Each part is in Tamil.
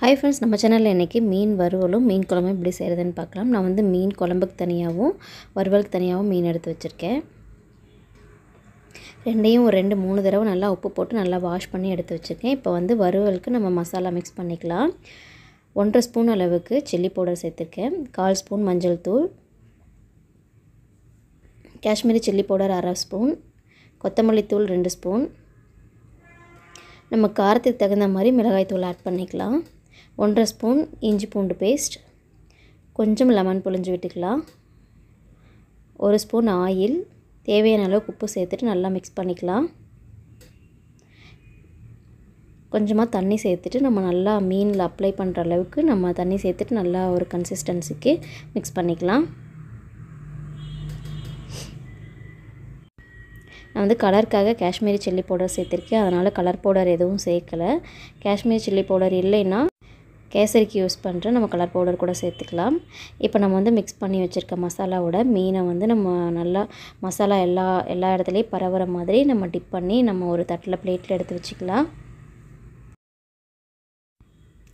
ஹாய் ஃப்ரெண்ட்ஸ் நம்ம சேனலில் இன்றைக்கி மீன் வறுவலும் மீன் குழம்பும் எப்படி செய்கிறதுன்னு பார்க்கலாம் நான் வந்து மீன் குழம்புக்கு தனியாகவும் வறுவலுக்கு தனியாகவும் மீன் எடுத்து வச்சுருக்கேன் ரெண்டையும் ஒரு ரெண்டு மூணு தடவை நல்லா உப்பு போட்டு நல்லா வாஷ் பண்ணி எடுத்து வச்சுருக்கேன் இப்போ வந்து வறுவலுக்கு நம்ம மசாலா மிக்ஸ் பண்ணிக்கலாம் ஒன்றரை ஸ்பூன் அளவுக்கு சில்லி பவுடர் சேர்த்துருக்கேன் கால் ஸ்பூன் மஞ்சள் தூள் காஷ்மீரி சில்லி பவுடர் அரை ஸ்பூன் கொத்தமல்லி தூள் ரெண்டு ஸ்பூன் நம்ம காரத்துக்கு தகுந்த மாதிரி மிளகாய் தூள் ஆட் பண்ணிக்கலாம் ஒன்றரை ஸ்பூன் இஞ்சி பூண்டு பேஸ்ட் கொஞ்சம் லெமன் புழிஞ்சு விட்டுக்கலாம் ஒரு ஸ்பூன் ஆயில் தேவையான அளவுக்கு உப்பு சேர்த்துட்டு நல்லா மிக்ஸ் பண்ணிக்கலாம் கொஞ்சமாக தண்ணி சேர்த்துட்டு நம்ம நல்லா மீனில் அப்ளை பண்ணுற அளவுக்கு நம்ம தண்ணி சேர்த்துட்டு நல்லா ஒரு கன்சிஸ்டன்சிக்கு மிக்ஸ் பண்ணிக்கலாம் நான் வந்து கலருக்காக காஷ்மீரி சில்லி பவுடர் சேர்த்துருக்கேன் அதனால் கலர் பவுடர் எதுவும் சேர்க்கலை காஷ்மீரி சில்லி பவுடர் இல்லைன்னா கேசரிக்கு யூஸ் பண்ணுற நம்ம கலர் பவுடர் கூட சேர்த்துக்கலாம் இப்போ நம்ம வந்து மிக்ஸ் பண்ணி வச்சுருக்க மசாலாவோட மீனை வந்து நம்ம நல்லா மசாலா எல்லா எல்லா இடத்துலையும் பரவுற மாதிரி நம்ம டிப் பண்ணி நம்ம ஒரு தட்டில் பிளேட்டில் எடுத்து வச்சுக்கலாம்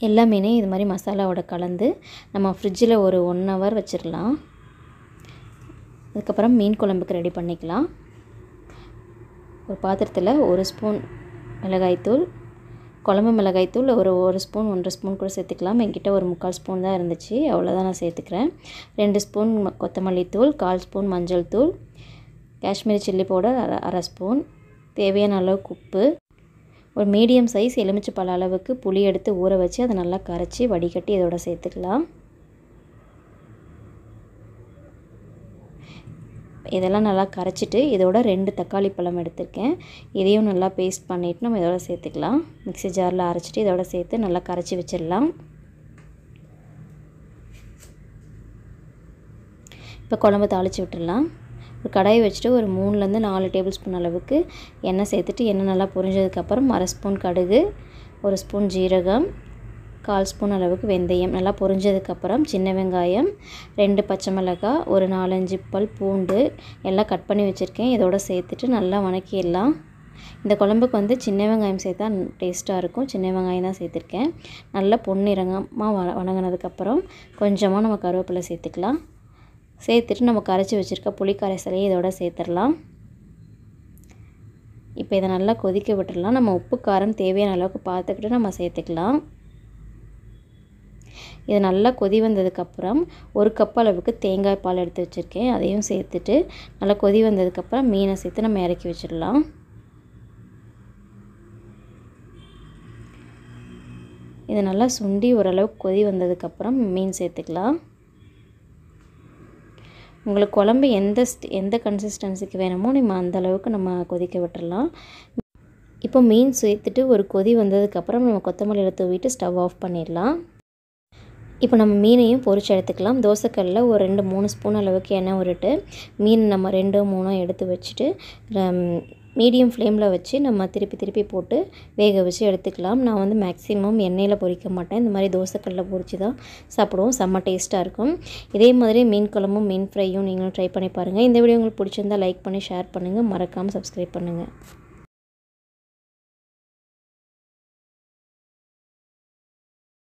எல்லா மீனையும் இது மாதிரி மசாலாவோட கலந்து நம்ம ஃப்ரிட்ஜில் ஒரு ஒன் ஹவர் வச்சிடலாம் அதுக்கப்புறம் மீன் குழம்புக்கு ரெடி பண்ணிக்கலாம் ஒரு பாத்திரத்தில் ஒரு ஸ்பூன் மிளகாய்த்தூள் குழம்பு மிளகாய் தூள் ஒரு ஒரு ஸ்பூன் ஒன்றரை ஸ்பூன் கூட சேர்த்துக்கலாம் என்கிட்ட ஒரு முக்கால் ஸ்பூன் தான் இருந்துச்சு அவ்வளோதான் நான் சேர்த்துக்கிறேன் ரெண்டு ஸ்பூன் கொத்தமல்லி தூள் கால் ஸ்பூன் மஞ்சள் தூள் காஷ்மீரி சில்லி பவுடர் அரை அரை ஸ்பூன் தேவையான அளவுக்கு உப்பு ஒரு மீடியம் சைஸ் எலுமிச்சை பழ அளவுக்கு புளி எடுத்து ஊற வச்சு அதை நல்லா கரைச்சி வடிகட்டி இதோட சேர்த்துக்கலாம் இதெல்லாம் நல்லா கரைச்சிட்டு இதோட ரெண்டு தக்காளி பழம் எடுத்திருக்கேன் இதையும் நல்லா பேஸ்ட் பண்ணிவிட்டு நம்ம இதோட சேர்த்துக்கலாம் மிக்சி ஜாரில் அரைச்சிட்டு இதோட சேர்த்து நல்லா கரைச்சி வச்சிடலாம் இப்போ குழம்பு தாளித்து விட்டுடலாம் ஒரு கடாயை வச்சுட்டு ஒரு மூணுலேருந்து நாலு டேபிள் ஸ்பூன் அளவுக்கு எண்ணெய் சேர்த்துட்டு எண்ணெய் நல்லா பொரிஞ்சதுக்கப்புறம் அரை ஸ்பூன் கடுகு ஒரு ஸ்பூன் ஜீரகம் கால் ஸ்பூன் அளவுக்கு வெந்தயம் நல்லா பொரிஞ்சதுக்கப்புறம் சின்ன வெங்காயம் ரெண்டு பச்சை மிளகாய் ஒரு நாலஞ்சு பல் பூண்டு எல்லாம் கட் பண்ணி வச்சுருக்கேன் இதோட சேர்த்துட்டு நல்லா வணக்கிடலாம் இந்த குழம்புக்கு வந்து சின்ன வெங்காயம் சேர்த்தா டேஸ்ட்டாக இருக்கும் சின்ன வெங்காயம் தான் சேர்த்துருக்கேன் நல்லா பொன்னிறங்கமாக வ வணங்கினதுக்கப்புறம் கொஞ்சமாக நம்ம கருவேப்பிலை சேர்த்துக்கலாம் சேர்த்துட்டு நம்ம கரைச்சி வச்சுருக்க புளி கரைசலையும் இதோட சேர்த்துடலாம் இப்போ இதை நல்லா கொதிக்க விட்டுடலாம் நம்ம உப்பு காரம் தேவையான அளவுக்கு பார்த்துக்கிட்டு நம்ம சேர்த்துக்கலாம் இது நல்லா கொதி வந்ததுக்கப்புறம் ஒரு கப் அளவுக்கு தேங்காய் பால் எடுத்து வச்சுருக்கேன் அதையும் சேர்த்துட்டு நல்லா கொதி வந்ததுக்கப்புறம் மீனை சேர்த்து நம்ம இறக்கி வச்சிடலாம் இது நல்லா சுண்டி ஓரளவுக்கு கொதி வந்ததுக்கப்புறம் மீன் சேர்த்துக்கலாம் உங்களுக்கு குழம்பு எந்த எந்த கன்சிஸ்டன்சிக்கு வேணுமோ நம்ம அந்த அளவுக்கு நம்ம கொதிக்க விட்டுடலாம் இப்போ மீன் சேர்த்துட்டு ஒரு கொதி வந்ததுக்கப்புறம் நம்ம கொத்தமல்லியில் தூவிட்டு ஸ்டவ் ஆஃப் பண்ணிடலாம் இப்போ நம்ம மீனையும் பொறிச்சு எடுத்துக்கலாம் தோசைக்கல்லில் ஒரு ரெண்டு மூணு ஸ்பூன் அளவுக்கு எண்ணெய் விட்டுட்டு மீன் நம்ம ரெண்டு மூணும் எடுத்து வச்சுட்டு மீடியம் ஃப்ளேமில் வச்சு நம்ம திருப்பி திருப்பி போட்டு வேக வச்சு எடுத்துக்கலாம் நான் வந்து மேக்ஸிமம் எண்ணெயில் பொறிக்க மாட்டேன் இந்த மாதிரி தோசைக்கல்லில் பொறிச்சு தான் சாப்பிடுவோம் செம்ம டேஸ்ட்டாக இருக்கும் இதே மாதிரி மீன் குழம்பும் மீன் ஃப்ரையும் நீங்களும் ட்ரை பண்ணி பாருங்கள் இந்த வீடியோ உங்களுக்கு பிடிச்சிருந்தால் லைக் பண்ணி ஷேர் பண்ணுங்கள் மறக்காமல் சப்ஸ்கிரைப் பண்ணுங்கள்